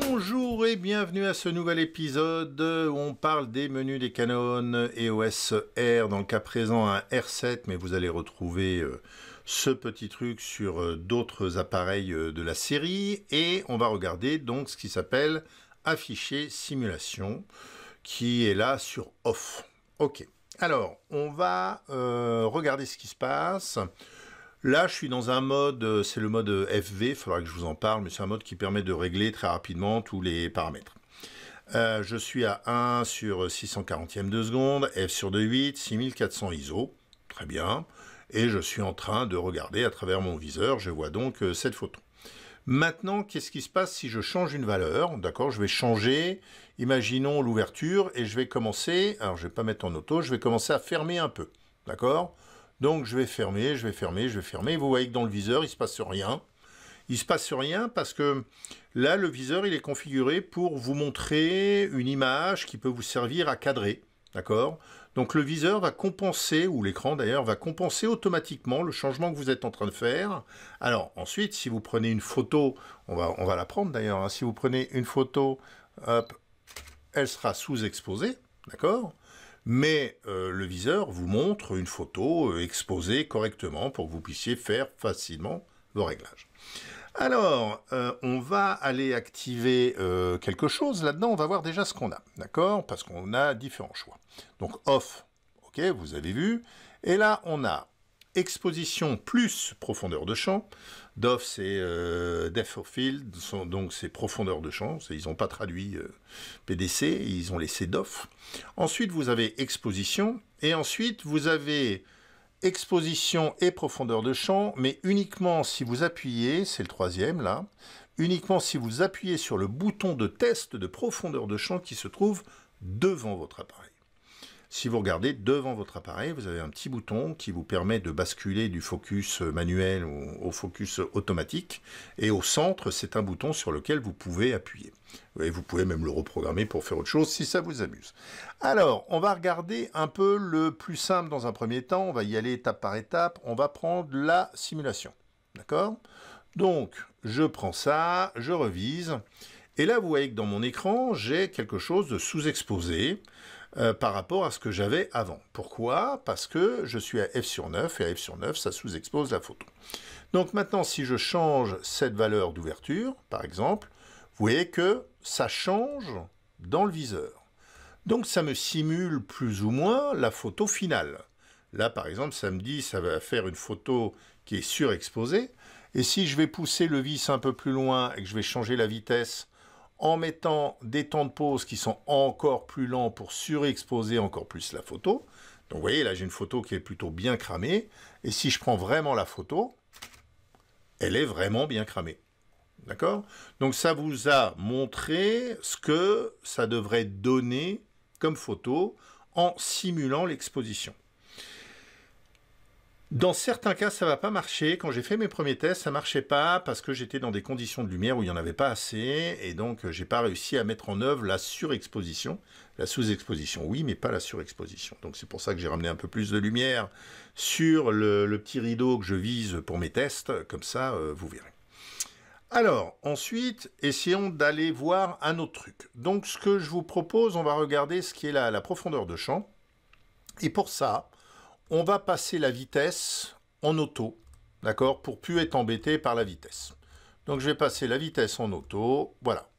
Bonjour et bienvenue à ce nouvel épisode où on parle des menus des Canon EOS R, dans le cas présent un R7, mais vous allez retrouver euh, ce petit truc sur euh, d'autres appareils euh, de la série et on va regarder donc ce qui s'appelle Afficher simulation qui est là sur off. Ok, alors on va regarder ce qui se passe. Là, je suis dans un mode, euh, c'est le mode euh, FV, il faudra que je vous en parle, mais c'est un mode qui permet de régler très rapidement tous les paramètres. Euh, je suis à 1 sur 640e de seconde, f sur 2.8, 6400 ISO, très bien, et je suis en train de regarder à travers mon viseur, je vois donc cette photo. Maintenant, qu'est-ce qui se passe si je change une valeur D'accord, je vais changer, imaginons l'ouverture, et je vais commencer, alors je ne vais pas mettre en auto, je vais commencer à fermer un peu, d'accord donc je vais fermer, je vais fermer, je vais fermer. Vous voyez que dans le viseur, il ne se passe rien. Il ne se passe rien parce que là, le viseur, il est configuré pour vous montrer une image qui peut vous servir à cadrer. D'accord Donc le viseur va compenser, ou l'écran d'ailleurs, va compenser automatiquement le changement que vous êtes en train de faire. Alors ensuite, si vous prenez une photo, on va, on va la prendre d'ailleurs, hein. si vous prenez une photo, elle sera sous-exposée, d'accord mais euh, le viseur vous montre une photo euh, exposée correctement pour que vous puissiez faire facilement vos réglages. Alors, euh, on va aller activer quelque chose. Là-dedans, on va voir déjà ce qu'on a, d'accord Parce qu'on a différents choix. Donc, off, ok, vous avez vu. Et là, on a exposition plus profondeur de champ. DOF, c'est euh, Depth of Field, sont, donc c'est profondeur de champ. Ils n'ont pas traduit euh, PDC, ils ont laissé DOF. Ensuite, vous avez exposition. Et ensuite, vous avez exposition et profondeur de champ, mais uniquement si vous appuyez, c'est le troisième là, uniquement si vous appuyez sur le bouton de test de profondeur de champ qui se trouve devant votre appareil. Si vous regardez devant votre appareil, vous avez un petit bouton qui vous permet de basculer du focus manuel au, focus automatique. Et au centre, c'est un bouton sur lequel vous pouvez appuyer. vous pouvez même le reprogrammer pour faire autre chose si ça vous amuse. Alors, on va regarder un peu le plus simple dans un premier temps. On va y aller étape par étape. On va prendre la simulation. D'accord Donc, je prends ça, je revise. Et là, vous voyez que dans mon écran, j'ai quelque chose de sous-exposé. Euh, par rapport à ce que j'avais avant. Pourquoi Parce que je suis à f sur 9 et à f sur 9, ça sous-expose la photo. Donc maintenant, si je change cette valeur d'ouverture, par exemple, vous voyez que ça change dans le viseur. Donc ça me simule plus ou moins la photo finale. Là, par exemple, ça me dit ça va faire une photo qui est surexposée. Et si je vais pousser le vis un peu plus loin et que je vais changer la vitesse, en mettant des temps de pose qui sont encore plus lents pour surexposer encore plus la photo. Donc vous voyez, là j'ai une photo qui est plutôt bien cramée. Et si je prends vraiment la photo, elle est vraiment bien cramée. D'accord Donc ça vous a montré ce que ça devrait donner comme photo en simulant l'exposition. Dans certains cas, ça va pas marcher. Quand j'ai fait mes premiers tests, ça marchait pas parce que j'étais dans des conditions de lumière où il n'y en avait pas assez et donc euh, j'ai pas réussi à mettre en œuvre la surexposition. La sous-exposition, oui, mais pas la surexposition. Donc c'est pour ça que j'ai ramené un peu plus de lumière sur le, petit rideau que je vise pour mes tests. Comme ça, euh, vous verrez. Alors, ensuite, essayons d'aller voir un autre truc. Donc ce que je vous propose, on va regarder ce qui est la profondeur de champ. Et pour ça, on va passer la vitesse en auto, d'accord, pour plus être embêté par la vitesse. Donc je vais passer la vitesse en auto, voilà.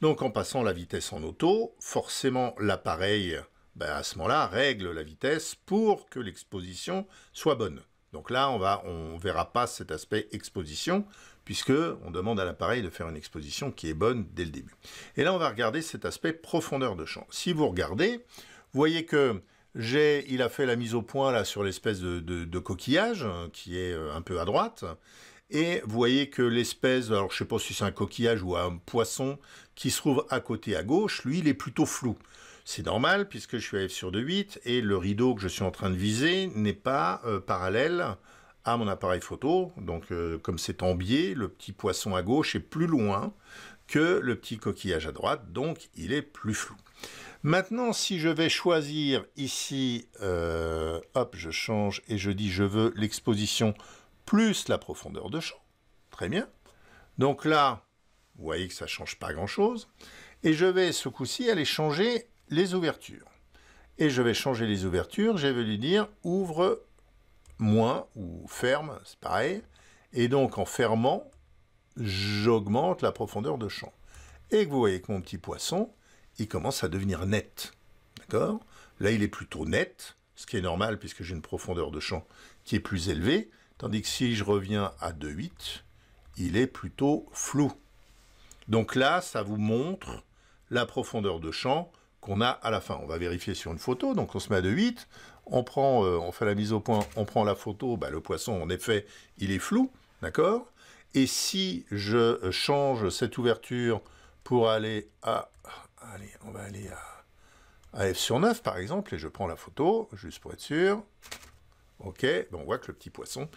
Donc en passant la vitesse en auto, forcément l'appareil, ben, à ce moment-là, règle la vitesse pour que l'exposition soit bonne. Donc là, on ne on verra pas cet aspect exposition, puisque on demande à l'appareil de faire une exposition qui est bonne dès le début. Et là, on va regarder cet aspect profondeur de champ. Si vous regardez, vous voyez que il a fait la mise au point là sur l'espèce de, coquillage euh, qui est euh, un peu à droite. Et vous voyez que l'espèce, alors je ne sais pas si c'est un coquillage ou un poisson qui se trouve à côté à gauche, lui, il est plutôt flou. C'est normal puisque je suis à f sur 2.8 et le rideau que je suis en train de viser n'est pas euh, parallèle à mon appareil photo. Donc comme c'est en biais, le petit poisson à gauche est plus loin que le petit coquillage à droite, donc il est plus flou. Maintenant, si je vais choisir ici, euh, hop, je change et je dis je veux l'exposition plus la profondeur de champ. Très bien. Donc là, vous voyez que ça ne change pas grand-chose. Et je vais, ce coup-ci, aller changer les ouvertures. Et je vais changer les ouvertures, je vais lui dire ouvre moins ou ferme, c'est pareil. Et donc en fermant, j'augmente la profondeur de champ. Et vous voyez que mon petit poisson, il commence à devenir net. D'accord Là, il est plutôt net, ce qui est normal puisque j'ai une profondeur de champ qui est plus élevée, tandis que si je reviens à 2,8, il est plutôt flou. Donc là, ça vous montre la profondeur de champ qu'on a à la fin. On va vérifier sur une photo, donc on se met à 2,8, on prend, euh, on fait la mise au point, on prend la photo, bah, le poisson, en effet, il est flou, d'accord et si je euh, change cette ouverture pour aller à... on va aller à, F sur 9, par exemple, et je prends la photo, juste pour être sûr. OK, ben, on voit que le petit poisson,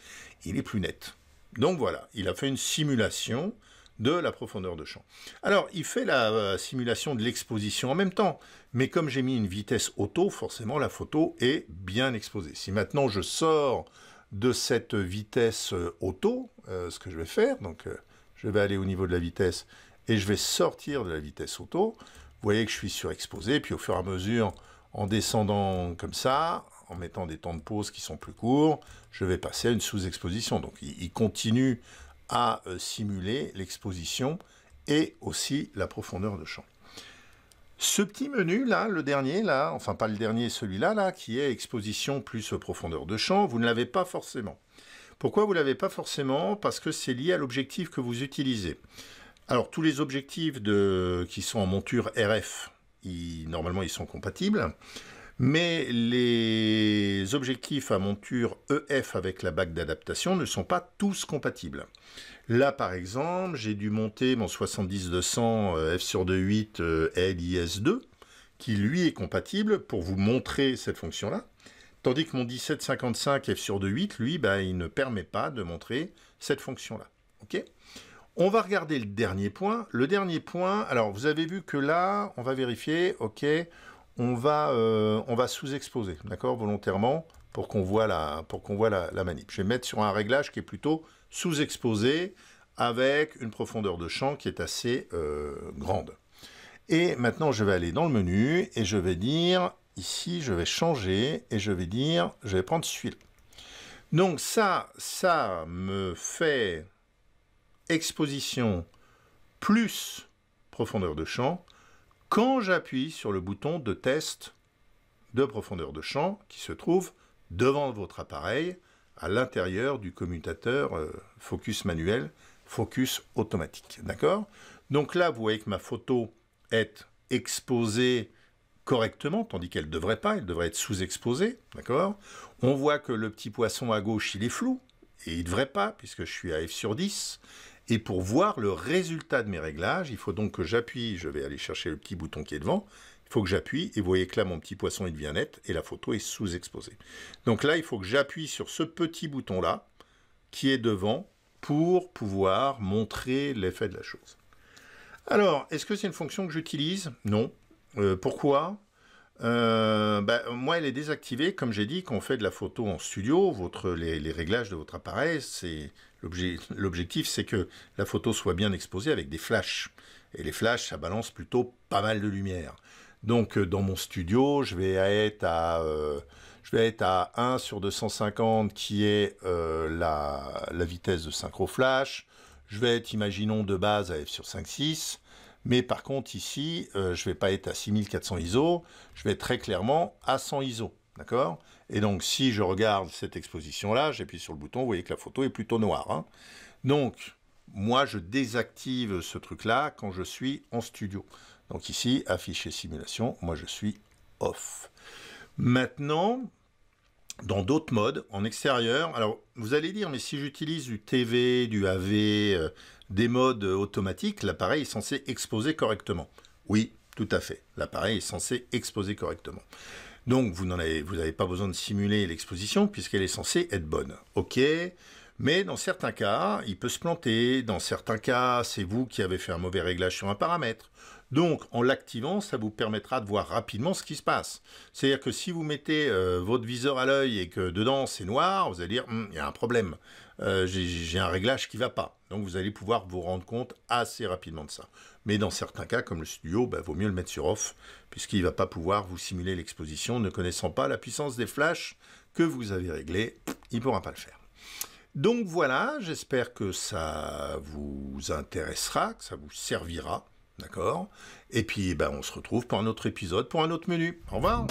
il est plus net. Donc voilà, il a fait une simulation de la profondeur de champ. Alors, il fait la euh, simulation de l'exposition en même temps, mais comme j'ai mis une vitesse auto, forcément la photo est bien exposée. Si maintenant je sors de cette vitesse euh, auto, euh, ce que je vais faire, donc euh, je vais aller au niveau de la vitesse et je vais sortir de la vitesse auto. Vous voyez que je suis surexposé, puis au fur et à mesure, en descendant comme ça, en mettant des temps de pause qui sont plus courts, je vais passer à une sous-exposition. Donc il, continue à simuler l'exposition et aussi la profondeur de champ. Ce petit menu là, le dernier là, enfin pas le dernier, celui-là là, qui est exposition plus profondeur de champ, vous ne l'avez pas forcément. Pourquoi vous ne l'avez pas forcément Parce que c'est lié à l'objectif que vous utilisez. Alors tous les objectifs de... qui sont en monture RF, normalement ils sont compatibles. Mais les objectifs à monture EF avec la bague d'adaptation ne sont pas tous compatibles. Là, par exemple, j'ai dû monter mon 70-200 euh, F sur 2.8 euh, LIS2, qui lui est compatible pour vous montrer cette fonction-là. Tandis que mon 17 1755 f sur 2.8, lui, ben, il ne permet pas de montrer cette fonction-là. on va regarder le dernier point. Le dernier point, alors vous avez vu que là, on va vérifier, ok, on va, euh, va sous-exposer, d'accord, volontairement, pour qu'on voit, la, pour voit la, manip. Je vais mettre sur un réglage qui est plutôt sous-exposé, avec une profondeur de champ qui est assez euh, grande. Et maintenant, je vais aller dans le menu, et je vais dire, ici, je vais changer, et je vais dire, je vais prendre celui-là. Donc ça, ça me fait exposition plus profondeur de champ, quand j'appuie sur le bouton de test de profondeur de champ qui se trouve devant votre appareil à l'intérieur du commutateur euh, focus manuel, focus automatique. D'accord Donc là, vous voyez que ma photo est exposée correctement, tandis qu'elle ne devrait pas, elle devrait être sous-exposée. D'accord On voit que le petit poisson à gauche, il est flou, et il ne devrait pas, puisque je suis à F sur 10. Et pour voir le résultat de mes réglages, il faut donc que j'appuie, je vais aller chercher le petit bouton qui est devant, il faut que j'appuie, et vous voyez que là, mon petit poisson, il devient net, et la photo est sous-exposée. Donc là, il faut que j'appuie sur ce petit bouton-là, qui est devant, pour pouvoir montrer l'effet de la chose. Alors, est-ce que c'est une fonction que j'utilise Non. Euh, pourquoi euh, ben, moi, elle est désactivée. Comme j'ai dit, quand on fait de la photo en studio, les, réglages de votre appareil, c'est l'objectif, c'est que la photo soit bien exposée avec des flashs. Et les flashs, ça balance plutôt pas mal de lumière. Donc, euh, dans mon studio, je vais être à, euh, je vais être à 1 sur 250, qui est la, la, vitesse de synchro flash. Je vais être, imaginons, de base à f sur 5.6. Mais par contre, ici, euh, je ne vais pas être à 6400 ISO, je vais être très clairement à 100 ISO. D'accord Et donc, si je regarde cette exposition-là, j'appuie sur le bouton, vous voyez que la photo est plutôt noire. Hein. donc, moi, je désactive ce truc-là quand je suis en studio. Donc ici, afficher simulation, moi, je suis off. Maintenant, dans d'autres modes, en extérieur, alors vous allez dire, mais si j'utilise du TV, du AV, euh, des modes automatiques, l'appareil est censé exposer correctement. Oui, tout à fait. L'appareil est censé exposer correctement. Donc, vous n'avez pas besoin de simuler l'exposition puisqu'elle est censée être bonne. OK mais dans certains cas, il peut se planter. Dans certains cas, c'est vous qui avez fait un mauvais réglage sur un paramètre. Donc, en l'activant, ça vous permettra de voir rapidement ce qui se passe. C'est-à-dire que si vous mettez euh, votre viseur à l'œil et que dedans c'est noir, vous allez dire hum, il y a un problème. Euh, j'ai un réglage qui ne va pas. Donc vous allez pouvoir vous rendre compte assez rapidement de ça. Mais dans certains cas, comme le studio, il bah, vaut mieux le mettre sur off, puisqu'il ne va pas pouvoir vous simuler l'exposition, ne connaissant pas la puissance des flashs que vous avez réglés, il ne pourra pas le faire. Donc voilà, j'espère que ça vous intéressera, que ça vous servira, d'accord Et puis bah, on se retrouve pour un autre épisode, pour un autre menu. Au revoir